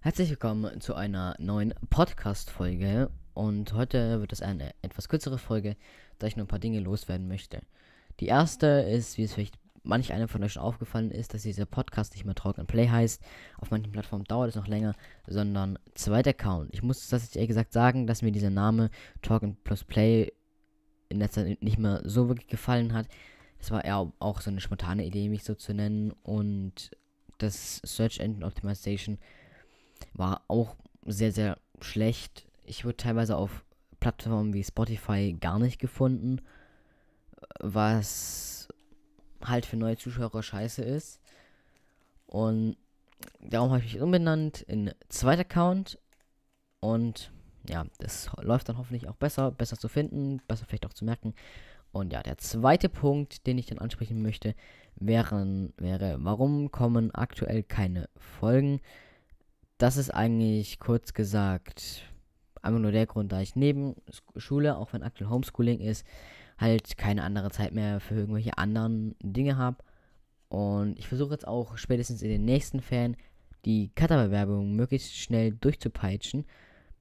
Herzlich willkommen zu einer neuen Podcast-Folge. Und heute wird es eine etwas kürzere Folge, da ich nur ein paar Dinge loswerden möchte. Die erste ist, wie es vielleicht manch einem von euch schon aufgefallen ist, dass dieser Podcast nicht mehr Talk and Play heißt. Auf manchen Plattformen dauert es noch länger, sondern zweiter Account. Ich muss das jetzt ehrlich gesagt sagen, dass mir dieser Name Talk and Plus Play in letzter Zeit nicht mehr so wirklich gefallen hat. Es war eher auch so eine spontane Idee, mich so zu nennen. Und das Search Engine Optimization war auch sehr, sehr schlecht. Ich wurde teilweise auf Plattformen wie Spotify gar nicht gefunden, was halt für neue Zuschauer scheiße ist. Und darum habe ich mich umbenannt in zweiter Account. Und ja, das läuft dann hoffentlich auch besser, besser zu finden, besser vielleicht auch zu merken. Und ja, der zweite Punkt, den ich dann ansprechen möchte, wären, wäre, warum kommen aktuell keine Folgen? das ist eigentlich kurz gesagt einfach nur der Grund, da ich neben Schule, auch wenn aktuell Homeschooling ist, halt keine andere Zeit mehr für irgendwelche anderen Dinge habe. Und ich versuche jetzt auch spätestens in den nächsten Ferien die Cutter-Bewerbung möglichst schnell durchzupeitschen,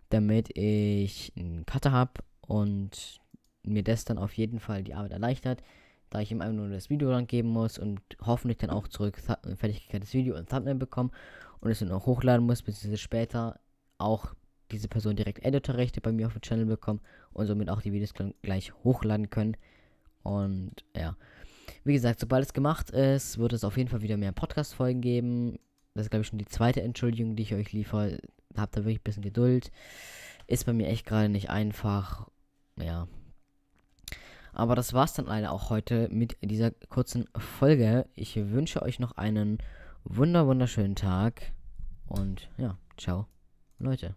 damit ich einen Cutter habe und mir das dann auf jeden Fall die Arbeit erleichtert da ich ihm einfach nur das Video dann geben muss und hoffentlich dann auch zurück äh, Fertigkeit des Video und Thumbnail bekomme und es dann auch hochladen muss, beziehungsweise später auch diese Person direkt Editorrechte bei mir auf dem Channel bekommen und somit auch die Videos gleich hochladen können. Und ja, wie gesagt, sobald es gemacht ist, wird es auf jeden Fall wieder mehr Podcast-Folgen geben. Das ist, glaube ich, schon die zweite Entschuldigung, die ich euch liefere. Habt da wirklich ein bisschen Geduld. Ist bei mir echt gerade nicht einfach. Ja, aber das war's dann leider auch heute mit dieser kurzen Folge. Ich wünsche euch noch einen wunder wunderschönen Tag und ja, ciao, Leute.